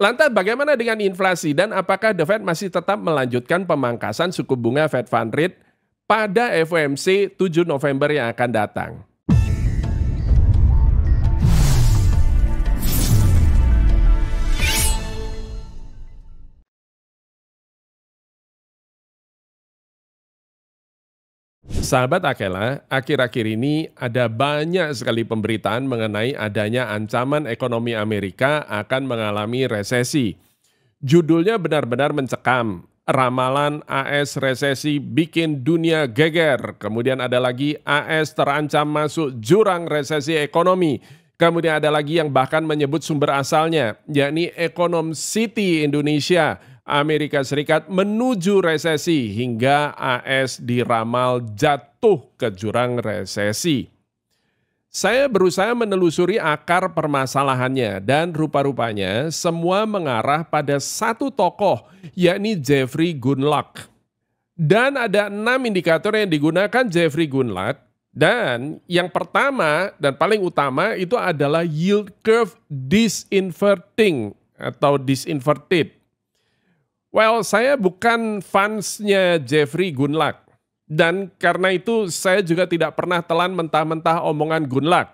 Lantas bagaimana dengan inflasi dan apakah The Fed masih tetap melanjutkan pemangkasan suku bunga Fed Fund Rate pada FOMC 7 November yang akan datang? Sahabat Akela, akhir-akhir ini ada banyak sekali pemberitaan mengenai adanya ancaman ekonomi Amerika akan mengalami resesi. Judulnya benar-benar mencekam. Ramalan AS resesi bikin dunia geger. Kemudian ada lagi AS terancam masuk jurang resesi ekonomi. Kemudian ada lagi yang bahkan menyebut sumber asalnya, yakni Ekonom City Indonesia Amerika Serikat menuju resesi hingga AS diramal jatuh ke jurang resesi. Saya berusaha menelusuri akar permasalahannya dan rupa-rupanya semua mengarah pada satu tokoh yakni Jeffrey Gunlock. Dan ada enam indikator yang digunakan Jeffrey Gunlock dan yang pertama dan paling utama itu adalah yield curve disinverting atau disinverted. Well, saya bukan fansnya Jeffrey Gunlak. Dan karena itu saya juga tidak pernah telan mentah-mentah omongan Gunlak.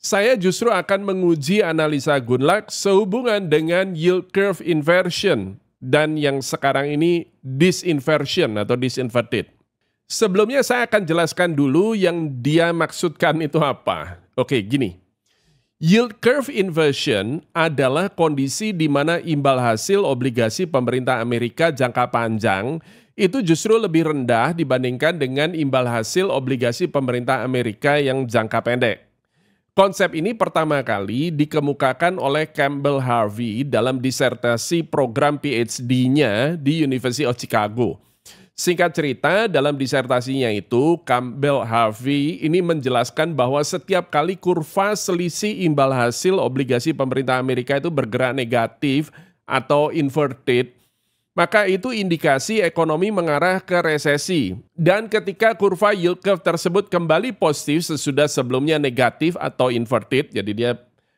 Saya justru akan menguji analisa Gunlak sehubungan dengan yield curve inversion dan yang sekarang ini disinversion atau disinverted. Sebelumnya saya akan jelaskan dulu yang dia maksudkan itu apa. Oke, gini. Yield curve inversion adalah kondisi di mana imbal hasil obligasi pemerintah Amerika jangka panjang itu justru lebih rendah dibandingkan dengan imbal hasil obligasi pemerintah Amerika yang jangka pendek. Konsep ini pertama kali dikemukakan oleh Campbell Harvey dalam disertasi program PhD-nya di University of Chicago Singkat cerita, dalam disertasinya itu, Campbell Harvey ini menjelaskan bahwa setiap kali kurva selisih imbal hasil obligasi pemerintah Amerika itu bergerak negatif atau inverted, maka itu indikasi ekonomi mengarah ke resesi. Dan ketika kurva yield curve tersebut kembali positif sesudah sebelumnya negatif atau inverted, jadi dia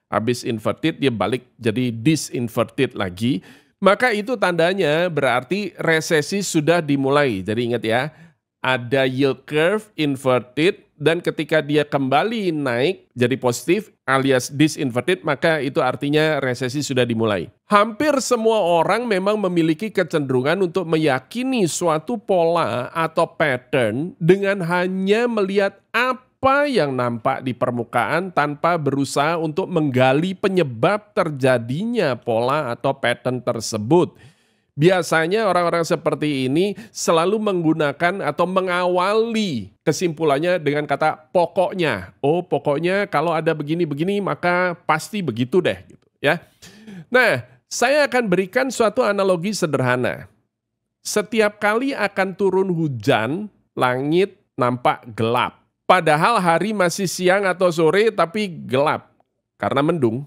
habis inverted, dia balik jadi disinverted lagi, maka itu tandanya berarti resesi sudah dimulai. Jadi ingat ya, ada yield curve inverted dan ketika dia kembali naik jadi positif alias disinverted maka itu artinya resesi sudah dimulai. Hampir semua orang memang memiliki kecenderungan untuk meyakini suatu pola atau pattern dengan hanya melihat apa apa yang nampak di permukaan tanpa berusaha untuk menggali penyebab terjadinya pola atau pattern tersebut. Biasanya orang-orang seperti ini selalu menggunakan atau mengawali kesimpulannya dengan kata pokoknya. Oh, pokoknya kalau ada begini-begini maka pasti begitu deh gitu ya. Nah, saya akan berikan suatu analogi sederhana. Setiap kali akan turun hujan, langit nampak gelap padahal hari masih siang atau sore tapi gelap karena mendung.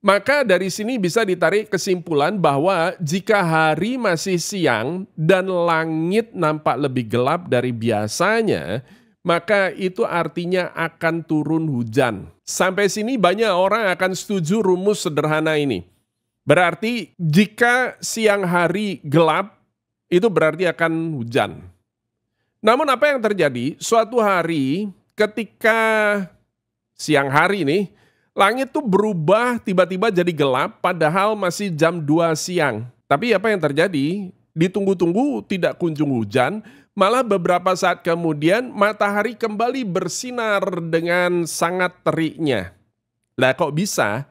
Maka dari sini bisa ditarik kesimpulan bahwa jika hari masih siang dan langit nampak lebih gelap dari biasanya, maka itu artinya akan turun hujan. Sampai sini banyak orang akan setuju rumus sederhana ini. Berarti jika siang hari gelap, itu berarti akan hujan. Namun apa yang terjadi? Suatu hari ketika siang hari ini langit tuh berubah tiba-tiba jadi gelap padahal masih jam 2 siang. Tapi apa yang terjadi? Ditunggu-tunggu tidak kunjung hujan, malah beberapa saat kemudian matahari kembali bersinar dengan sangat teriknya. Lah kok bisa?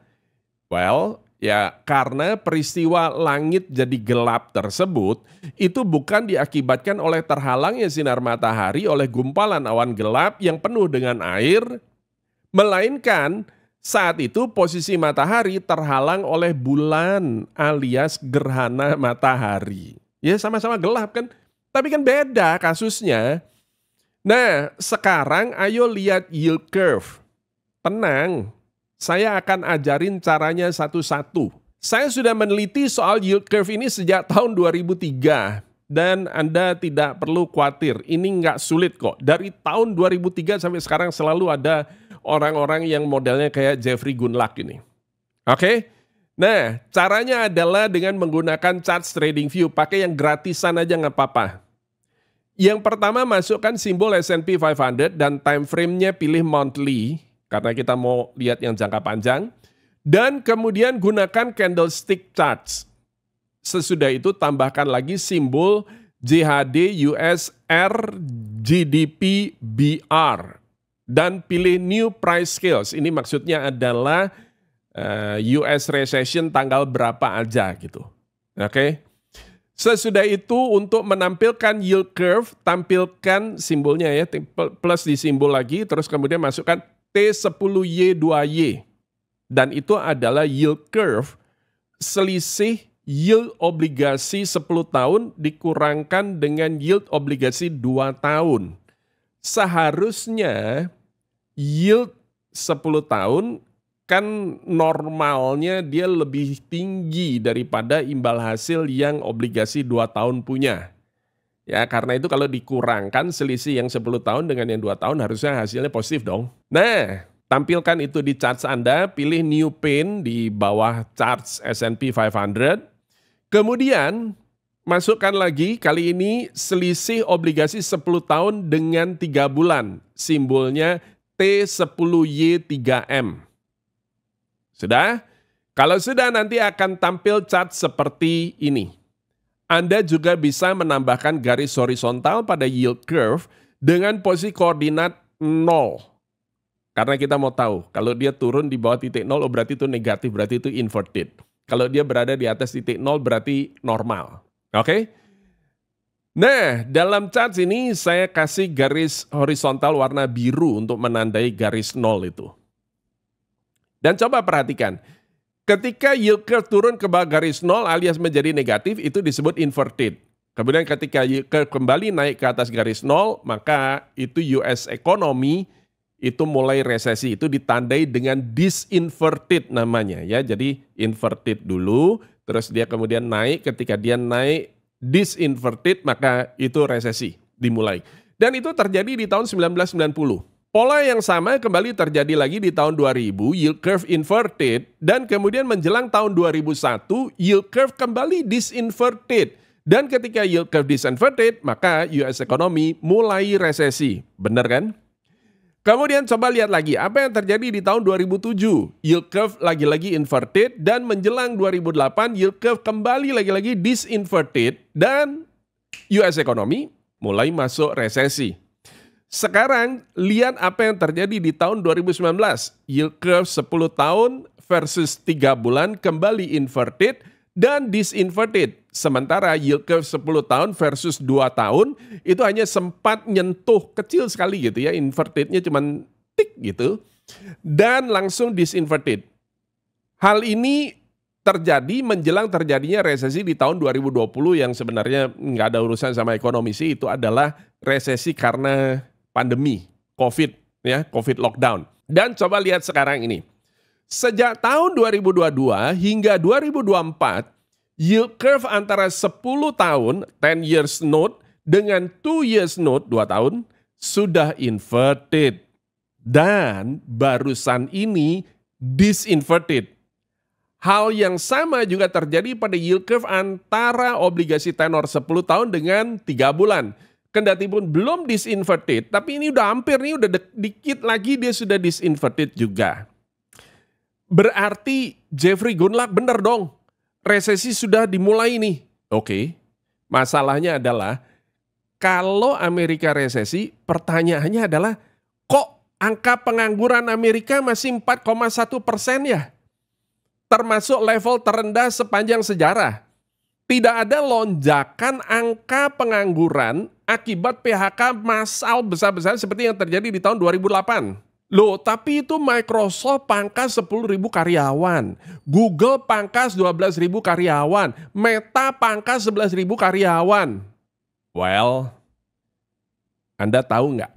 Well, Ya, karena peristiwa langit jadi gelap tersebut itu bukan diakibatkan oleh terhalangnya sinar matahari oleh gumpalan awan gelap yang penuh dengan air, melainkan saat itu posisi matahari terhalang oleh bulan alias gerhana matahari. Ya, sama-sama gelap kan? Tapi kan beda kasusnya. Nah, sekarang ayo lihat yield curve. Tenang, saya akan ajarin caranya satu-satu. Saya sudah meneliti soal yield curve ini sejak tahun 2003 dan Anda tidak perlu khawatir. Ini nggak sulit kok. Dari tahun 2003 sampai sekarang selalu ada orang-orang yang modelnya kayak Jeffrey Gunlack ini. Oke? Okay? Nah, caranya adalah dengan menggunakan chart trading view. Pakai yang gratisan aja nggak apa-apa. Yang pertama masukkan simbol S&P 500 dan time frame-nya pilih monthly karena kita mau lihat yang jangka panjang. Dan kemudian gunakan candlestick charts. Sesudah itu tambahkan lagi simbol JHD USR GDP BR dan pilih new price scales. Ini maksudnya adalah eh, US recession tanggal berapa aja gitu. Oke. Okay? Sesudah itu untuk menampilkan yield curve, tampilkan simbolnya ya, plus di simbol lagi, terus kemudian masukkan T10Y2Y. Dan itu adalah yield curve, selisih yield obligasi 10 tahun dikurangkan dengan yield obligasi 2 tahun. Seharusnya yield 10 tahun kan normalnya dia lebih tinggi daripada imbal hasil yang obligasi 2 tahun punya. Ya, karena itu kalau dikurangkan selisih yang 10 tahun dengan yang 2 tahun harusnya hasilnya positif dong. Nah, tampilkan itu di charts Anda, pilih new pin di bawah charts S&P 500. Kemudian masukkan lagi kali ini selisih obligasi 10 tahun dengan 3 bulan. Simbolnya T10Y3M. Sudah? Kalau sudah nanti akan tampil chart seperti ini. Anda juga bisa menambahkan garis horizontal pada yield curve dengan posisi koordinat 0. Karena kita mau tahu, kalau dia turun di bawah titik 0, oh berarti itu negatif, berarti itu inverted. Kalau dia berada di atas titik 0, berarti normal. Oke? Okay? Nah, dalam chart ini saya kasih garis horizontal warna biru untuk menandai garis 0 itu. Dan coba perhatikan, Ketika yield curve turun ke bawah garis nol alias menjadi negatif itu disebut inverted. Kemudian ketika yield curve kembali naik ke atas garis nol, maka itu US ekonomi itu mulai resesi. Itu ditandai dengan disinverted namanya ya. Jadi inverted dulu, terus dia kemudian naik. Ketika dia naik disinverted, maka itu resesi dimulai. Dan itu terjadi di tahun 1990. Pola yang sama kembali terjadi lagi di tahun 2000, yield curve inverted, dan kemudian menjelang tahun 2001, yield curve kembali disinverted. Dan ketika yield curve disinverted, maka US ekonomi mulai resesi. Benar kan? Kemudian coba lihat lagi apa yang terjadi di tahun 2007. Yield curve lagi-lagi inverted dan menjelang 2008 yield curve kembali lagi-lagi disinverted dan US ekonomi mulai masuk resesi. Sekarang lihat apa yang terjadi di tahun 2019. Yield curve 10 tahun versus 3 bulan kembali inverted dan disinverted. Sementara yield curve 10 tahun versus 2 tahun itu hanya sempat nyentuh kecil sekali gitu ya. Invertednya cuma tik gitu. Dan langsung disinverted. Hal ini terjadi menjelang terjadinya resesi di tahun 2020 yang sebenarnya nggak ada urusan sama ekonomi sih itu adalah resesi karena pandemi COVID ya, COVID lockdown. Dan coba lihat sekarang ini. Sejak tahun 2022 hingga 2024, yield curve antara 10 tahun 10 years note dengan 2 years note 2 tahun sudah inverted. Dan barusan ini disinverted. Hal yang sama juga terjadi pada yield curve antara obligasi tenor 10 tahun dengan 3 bulan kendati pun belum disinverted, tapi ini udah hampir nih udah dikit lagi dia sudah disinverted juga. Berarti Jeffrey Gunlak bener dong, resesi sudah dimulai nih. Oke, masalahnya adalah kalau Amerika resesi, pertanyaannya adalah kok angka pengangguran Amerika masih 4,1 persen ya? Termasuk level terendah sepanjang sejarah. Tidak ada lonjakan angka pengangguran akibat PHK massal besar-besaran seperti yang terjadi di tahun 2008. Loh, tapi itu Microsoft pangkas 10.000 karyawan, Google pangkas 12.000 karyawan, Meta pangkas 11.000 karyawan. Well, Anda tahu nggak?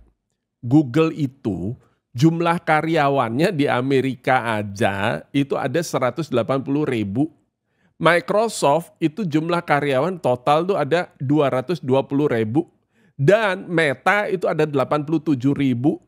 Google itu jumlah karyawannya di Amerika aja itu ada 180 ribu. Microsoft itu jumlah karyawan total tuh ada 220 ribu dan Meta itu ada 87 ribu.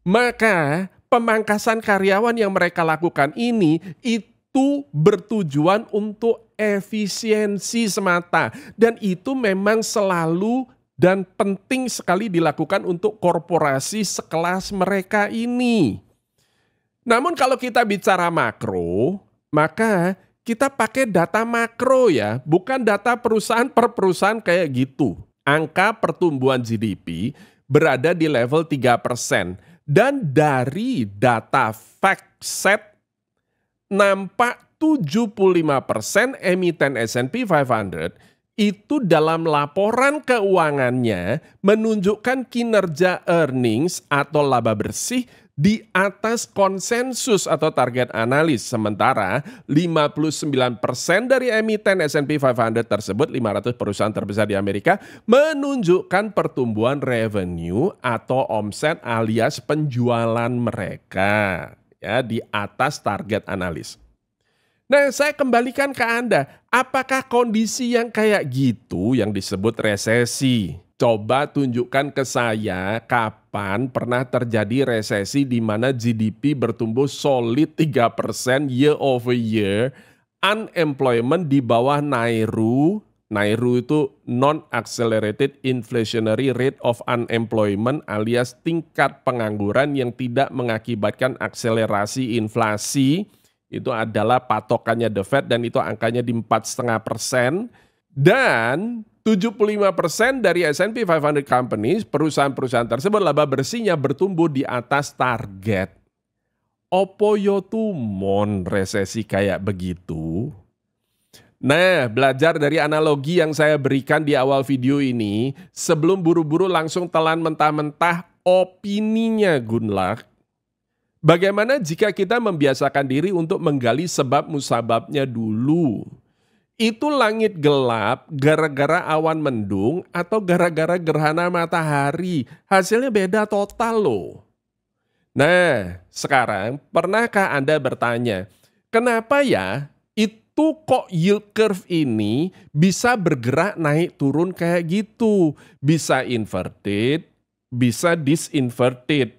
Maka pemangkasan karyawan yang mereka lakukan ini itu bertujuan untuk efisiensi semata. Dan itu memang selalu dan penting sekali dilakukan untuk korporasi sekelas mereka ini. Namun kalau kita bicara makro, maka kita pakai data makro ya, bukan data perusahaan per perusahaan kayak gitu angka pertumbuhan GDP berada di level 3%. Dan dari data fact set, nampak 75% emiten S&P 500 itu dalam laporan keuangannya menunjukkan kinerja earnings atau laba bersih di atas konsensus atau target analis. Sementara 59% dari emiten S&P 500 tersebut, 500 perusahaan terbesar di Amerika, menunjukkan pertumbuhan revenue atau omset alias penjualan mereka ya di atas target analis. Nah, saya kembalikan ke Anda, apakah kondisi yang kayak gitu yang disebut resesi? Coba tunjukkan ke saya kapan pernah terjadi resesi di mana GDP bertumbuh solid 3% year over year, unemployment di bawah Nairu, Nairu itu non-accelerated inflationary rate of unemployment alias tingkat pengangguran yang tidak mengakibatkan akselerasi inflasi, itu adalah patokannya The Fed dan itu angkanya di 4,5 Dan 75% dari S&P 500 companies, perusahaan-perusahaan tersebut laba bersihnya bertumbuh di atas target. Opo yo tumon resesi kayak begitu? Nah, belajar dari analogi yang saya berikan di awal video ini, sebelum buru-buru langsung telan mentah-mentah opininya Gunlak, bagaimana jika kita membiasakan diri untuk menggali sebab musababnya dulu? itu langit gelap gara-gara awan mendung atau gara-gara gerhana matahari. Hasilnya beda total loh. Nah, sekarang pernahkah Anda bertanya, kenapa ya itu kok yield curve ini bisa bergerak naik turun kayak gitu? Bisa inverted, bisa disinverted.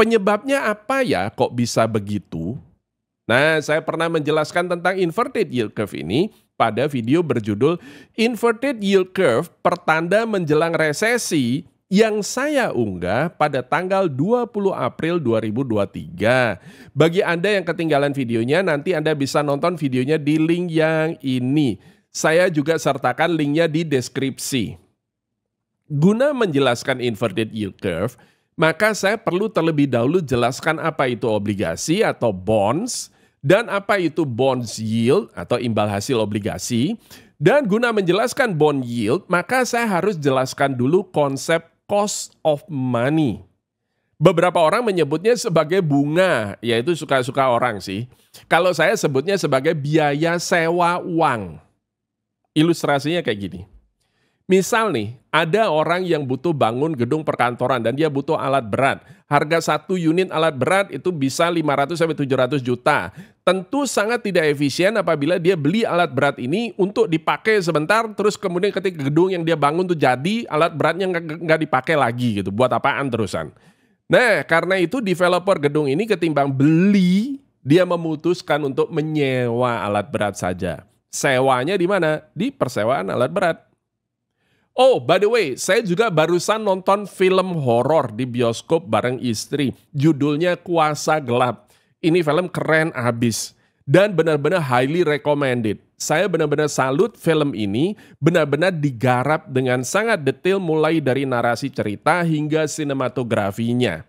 Penyebabnya apa ya kok bisa begitu? Nah, saya pernah menjelaskan tentang inverted yield curve ini pada video berjudul Inverted Yield Curve Pertanda Menjelang Resesi yang saya unggah pada tanggal 20 April 2023. Bagi Anda yang ketinggalan videonya, nanti Anda bisa nonton videonya di link yang ini. Saya juga sertakan linknya di deskripsi. Guna menjelaskan inverted yield curve, maka saya perlu terlebih dahulu jelaskan apa itu obligasi atau bonds, dan apa itu bonds yield atau imbal hasil obligasi. Dan guna menjelaskan bond yield, maka saya harus jelaskan dulu konsep cost of money. Beberapa orang menyebutnya sebagai bunga, yaitu suka-suka orang sih. Kalau saya sebutnya sebagai biaya sewa uang. Ilustrasinya kayak gini. Misal nih, ada orang yang butuh bangun gedung perkantoran dan dia butuh alat berat. Harga satu unit alat berat itu bisa 500 700 juta. Tentu sangat tidak efisien apabila dia beli alat berat ini untuk dipakai sebentar, terus kemudian ketika gedung yang dia bangun itu jadi, alat beratnya nggak dipakai lagi gitu. Buat apaan terusan? Nah, karena itu developer gedung ini ketimbang beli, dia memutuskan untuk menyewa alat berat saja. Sewanya di mana? Di persewaan alat berat. Oh, by the way, saya juga barusan nonton film horor di bioskop bareng istri. Judulnya Kuasa Gelap. Ini film keren abis. Dan benar-benar highly recommended. Saya benar-benar salut film ini, benar-benar digarap dengan sangat detail mulai dari narasi cerita hingga sinematografinya.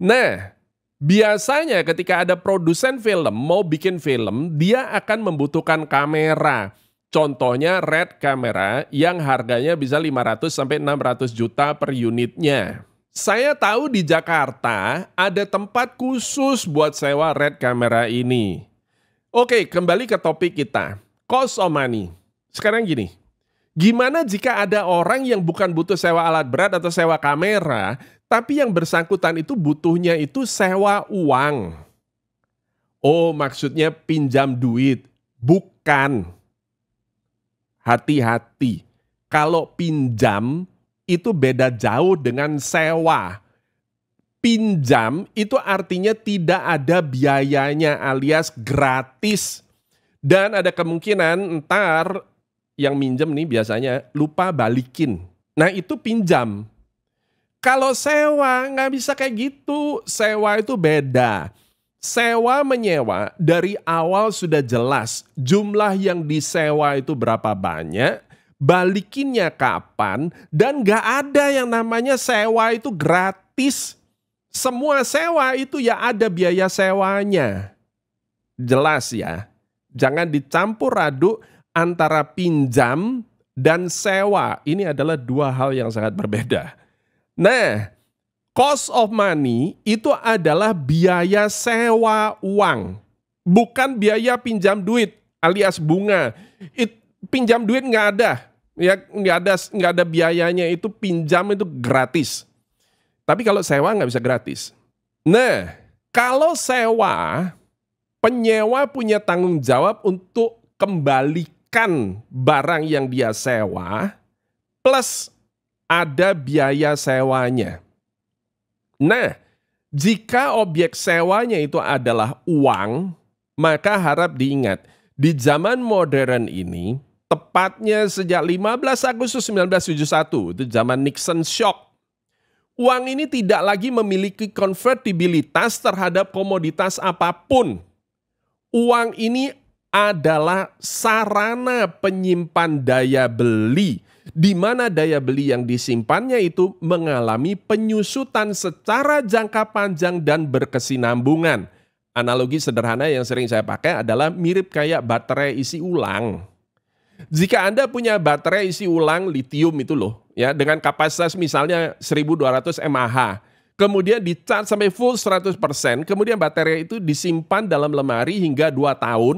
Nah, biasanya ketika ada produsen film mau bikin film, dia akan membutuhkan kamera Contohnya red camera yang harganya bisa 500 sampai 600 juta per unitnya. Saya tahu di Jakarta ada tempat khusus buat sewa red camera ini. Oke, kembali ke topik kita. Cost of money. Sekarang gini, gimana jika ada orang yang bukan butuh sewa alat berat atau sewa kamera, tapi yang bersangkutan itu butuhnya itu sewa uang. Oh, maksudnya pinjam duit. Bukan hati-hati. Kalau pinjam itu beda jauh dengan sewa. Pinjam itu artinya tidak ada biayanya alias gratis. Dan ada kemungkinan ntar yang minjem nih biasanya lupa balikin. Nah itu pinjam. Kalau sewa nggak bisa kayak gitu. Sewa itu beda. Sewa menyewa dari awal sudah jelas jumlah yang disewa itu berapa banyak, balikinnya kapan, dan gak ada yang namanya sewa itu gratis. Semua sewa itu ya ada biaya sewanya. Jelas ya, jangan dicampur aduk antara pinjam dan sewa. Ini adalah dua hal yang sangat berbeda. Nah, Cost of money itu adalah biaya sewa uang, bukan biaya pinjam duit alias bunga. It, pinjam duit nggak ada, ya nggak ada nggak ada biayanya itu pinjam itu gratis. Tapi kalau sewa nggak bisa gratis. Nah, kalau sewa, penyewa punya tanggung jawab untuk kembalikan barang yang dia sewa plus ada biaya sewanya. Nah, jika objek sewanya itu adalah uang, maka harap diingat, di zaman modern ini, tepatnya sejak 15 Agustus 1971, itu zaman Nixon shock, uang ini tidak lagi memiliki konvertibilitas terhadap komoditas apapun. Uang ini adalah sarana penyimpan daya beli, di mana daya beli yang disimpannya itu mengalami penyusutan secara jangka panjang dan berkesinambungan. Analogi sederhana yang sering saya pakai adalah mirip kayak baterai isi ulang. Jika Anda punya baterai isi ulang litium itu loh, ya dengan kapasitas misalnya 1200 mAh, kemudian dicat sampai full 100%, kemudian baterai itu disimpan dalam lemari hingga 2 tahun,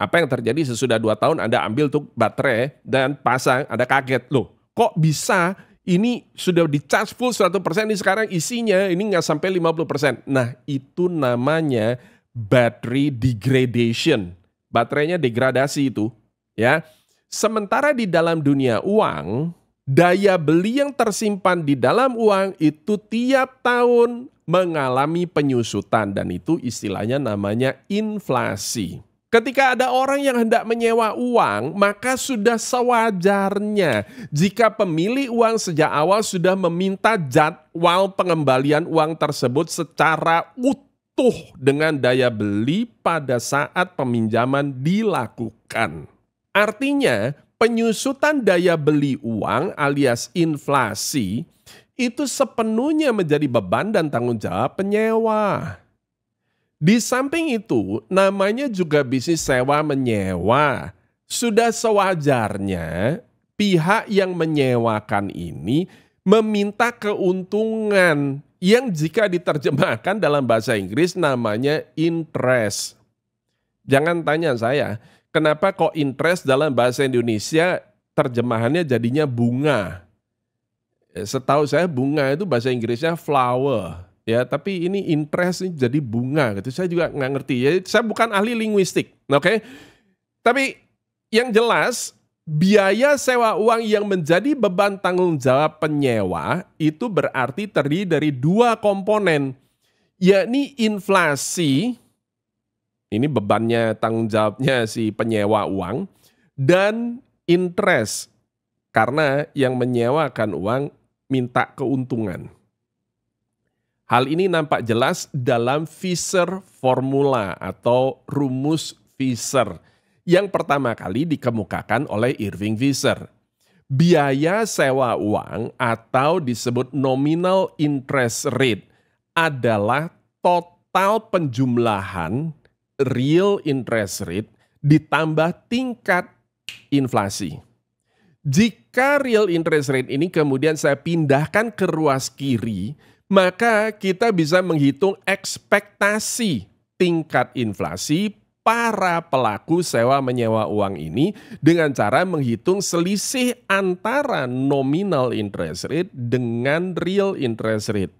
apa yang terjadi sesudah dua tahun Anda ambil tuh baterai dan pasang, Anda kaget. Loh, kok bisa ini sudah di charge full 100% ini sekarang isinya ini nggak sampai 50%. Nah, itu namanya battery degradation. Baterainya degradasi itu, ya. Sementara di dalam dunia uang, daya beli yang tersimpan di dalam uang itu tiap tahun mengalami penyusutan dan itu istilahnya namanya inflasi. Ketika ada orang yang hendak menyewa uang, maka sudah sewajarnya jika pemilik uang sejak awal sudah meminta jadwal pengembalian uang tersebut secara utuh dengan daya beli pada saat peminjaman dilakukan. Artinya, penyusutan daya beli uang alias inflasi itu sepenuhnya menjadi beban dan tanggung jawab penyewa. Di samping itu, namanya juga bisnis sewa menyewa. Sudah sewajarnya pihak yang menyewakan ini meminta keuntungan yang jika diterjemahkan dalam bahasa Inggris namanya interest. Jangan tanya saya, kenapa kok interest dalam bahasa Indonesia terjemahannya jadinya bunga? Eh, setahu saya bunga itu bahasa Inggrisnya flower ya tapi ini interest ini jadi bunga gitu saya juga nggak ngerti ya saya bukan ahli linguistik oke okay? tapi yang jelas biaya sewa uang yang menjadi beban tanggung jawab penyewa itu berarti terdiri dari dua komponen yakni inflasi ini bebannya tanggung jawabnya si penyewa uang dan interest karena yang menyewakan uang minta keuntungan Hal ini nampak jelas dalam Fisher formula atau rumus Fisher yang pertama kali dikemukakan oleh Irving Fisher. Biaya sewa uang atau disebut nominal interest rate adalah total penjumlahan real interest rate ditambah tingkat inflasi. Jika real interest rate ini kemudian saya pindahkan ke ruas kiri, maka kita bisa menghitung ekspektasi tingkat inflasi para pelaku sewa menyewa uang ini dengan cara menghitung selisih antara nominal interest rate dengan real interest rate.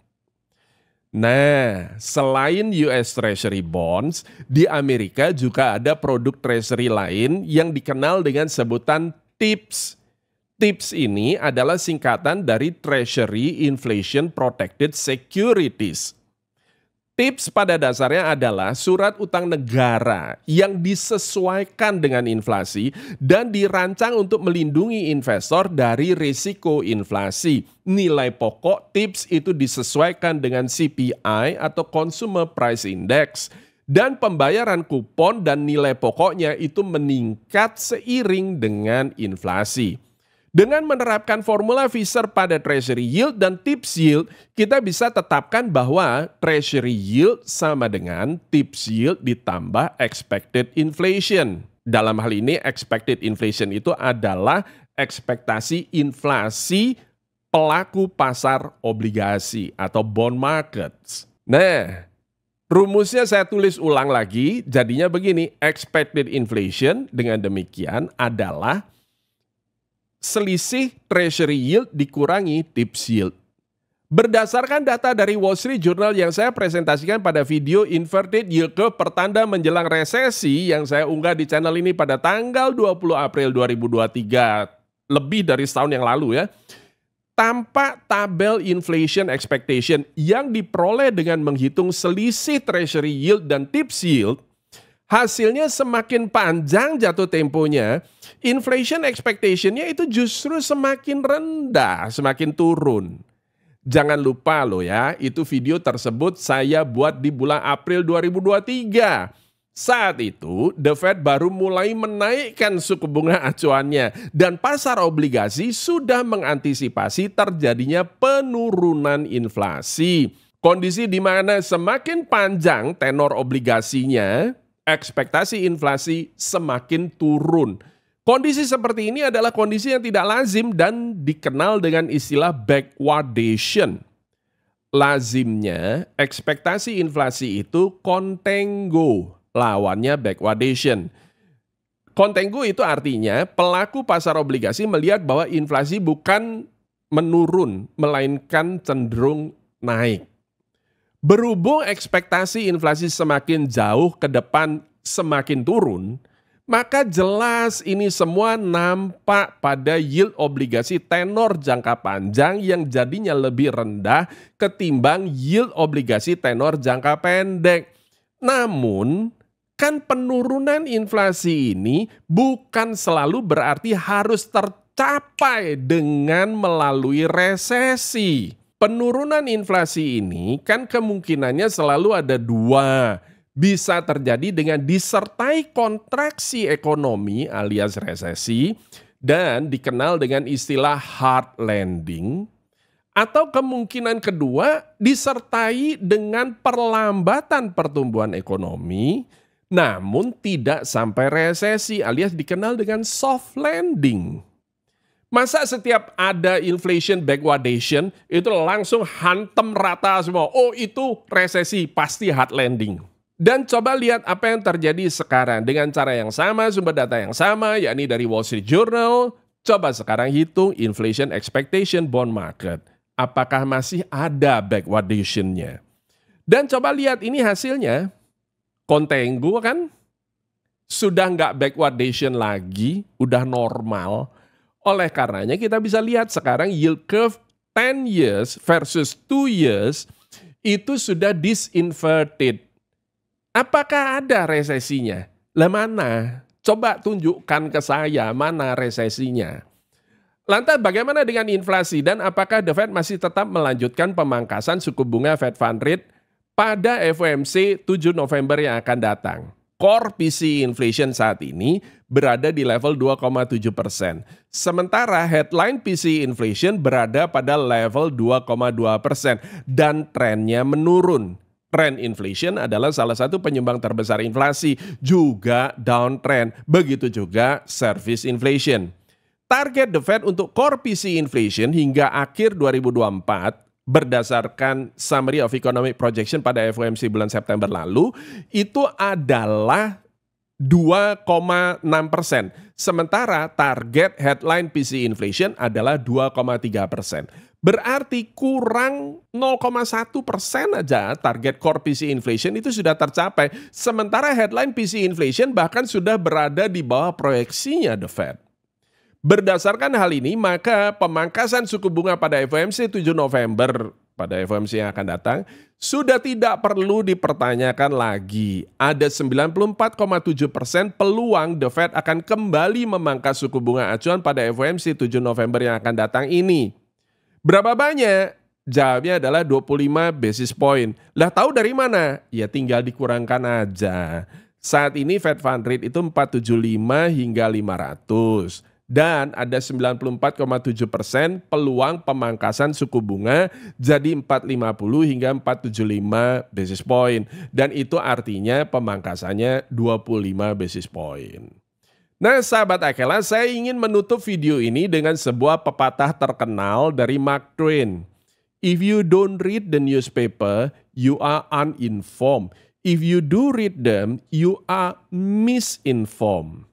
Nah, selain US Treasury bonds, di Amerika juga ada produk treasury lain yang dikenal dengan sebutan TIPS TIPS ini adalah singkatan dari Treasury Inflation Protected Securities. TIPS pada dasarnya adalah surat utang negara yang disesuaikan dengan inflasi dan dirancang untuk melindungi investor dari risiko inflasi. Nilai pokok TIPS itu disesuaikan dengan CPI atau Consumer Price Index dan pembayaran kupon dan nilai pokoknya itu meningkat seiring dengan inflasi. Dengan menerapkan formula Fisher pada Treasury Yield dan Tips Yield, kita bisa tetapkan bahwa Treasury Yield sama dengan Tips Yield ditambah Expected Inflation. Dalam hal ini, Expected Inflation itu adalah ekspektasi inflasi pelaku pasar obligasi atau bond markets. Nah, Rumusnya saya tulis ulang lagi, jadinya begini, expected inflation dengan demikian adalah selisih treasury yield dikurangi tips yield. Berdasarkan data dari Wall Street Journal yang saya presentasikan pada video inverted yield curve pertanda menjelang resesi yang saya unggah di channel ini pada tanggal 20 April 2023, lebih dari setahun yang lalu ya, tampak tabel inflation expectation yang diperoleh dengan menghitung selisih treasury yield dan tips yield hasilnya semakin panjang jatuh temponya, inflation expectationnya itu justru semakin rendah, semakin turun. Jangan lupa loh ya, itu video tersebut saya buat di bulan April 2023. Saat itu, The Fed baru mulai menaikkan suku bunga acuannya dan pasar obligasi sudah mengantisipasi terjadinya penurunan inflasi. Kondisi di mana semakin panjang tenor obligasinya, ekspektasi inflasi semakin turun. Kondisi seperti ini adalah kondisi yang tidak lazim dan dikenal dengan istilah backwardation. Lazimnya, ekspektasi inflasi itu contango, lawannya backwardation. Contango itu artinya pelaku pasar obligasi melihat bahwa inflasi bukan menurun, melainkan cenderung naik. Berhubung ekspektasi inflasi semakin jauh ke depan semakin turun, maka jelas ini semua nampak pada yield obligasi tenor jangka panjang yang jadinya lebih rendah ketimbang yield obligasi tenor jangka pendek. Namun, kan penurunan inflasi ini bukan selalu berarti harus tercapai dengan melalui resesi penurunan inflasi ini kan kemungkinannya selalu ada dua. Bisa terjadi dengan disertai kontraksi ekonomi alias resesi dan dikenal dengan istilah hard landing atau kemungkinan kedua disertai dengan perlambatan pertumbuhan ekonomi namun tidak sampai resesi alias dikenal dengan soft landing. Masa setiap ada inflation backwardation itu langsung hantem rata semua. Oh itu resesi pasti hard landing. Dan coba lihat apa yang terjadi sekarang dengan cara yang sama, sumber data yang sama, yakni dari Wall Street Journal. Coba sekarang hitung inflation expectation bond market. Apakah masih ada backwardation-nya? Dan coba lihat ini hasilnya. Kontenggu kan sudah nggak backwardation lagi, udah normal oleh karenanya kita bisa lihat sekarang yield curve 10 years versus 2 years itu sudah disinverted. Apakah ada resesinya? Lah mana? Coba tunjukkan ke saya mana resesinya. Lantas bagaimana dengan inflasi dan apakah The Fed masih tetap melanjutkan pemangkasan suku bunga Fed Fund Rate pada FOMC 7 November yang akan datang? core PC inflation saat ini berada di level 2,7 persen. Sementara headline PC inflation berada pada level 2,2 persen dan trennya menurun. Trend inflation adalah salah satu penyumbang terbesar inflasi, juga downtrend. Begitu juga service inflation. Target The Fed untuk core PC inflation hingga akhir 2024 berdasarkan Summary of Economic Projection pada FOMC bulan September lalu itu adalah 2,6 persen. Sementara target headline PC inflation adalah 2,3 persen. Berarti kurang 0,1 persen aja target core PC inflation itu sudah tercapai. Sementara headline PC inflation bahkan sudah berada di bawah proyeksinya The Fed. Berdasarkan hal ini, maka pemangkasan suku bunga pada FOMC 7 November pada FOMC yang akan datang sudah tidak perlu dipertanyakan lagi. Ada 94,7 persen peluang The Fed akan kembali memangkas suku bunga acuan pada FOMC 7 November yang akan datang ini. Berapa banyak? Jawabnya adalah 25 basis point. Lah tahu dari mana? Ya tinggal dikurangkan aja. Saat ini Fed Fund Rate itu 475 hingga 500 dan ada 94,7 persen peluang pemangkasan suku bunga jadi 450 hingga 475 basis point. Dan itu artinya pemangkasannya 25 basis point. Nah sahabat Akela, saya ingin menutup video ini dengan sebuah pepatah terkenal dari Mark Twain. If you don't read the newspaper, you are uninformed. If you do read them, you are misinformed.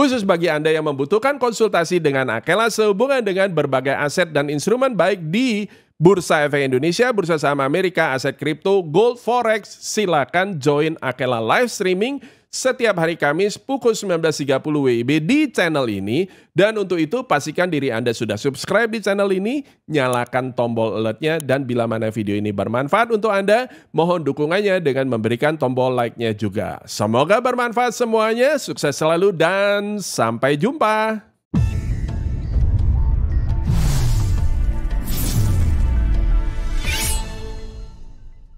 Khusus bagi Anda yang membutuhkan konsultasi dengan Akela sehubungan dengan berbagai aset dan instrumen baik di Bursa Efek Indonesia, Bursa Saham Amerika, Aset Kripto, Gold, Forex, silakan join Akela Live Streaming setiap hari Kamis pukul 19.30 WIB di channel ini. Dan untuk itu pastikan diri Anda sudah subscribe di channel ini, nyalakan tombol alertnya, dan bila mana video ini bermanfaat untuk Anda, mohon dukungannya dengan memberikan tombol like-nya juga. Semoga bermanfaat semuanya, sukses selalu dan sampai jumpa.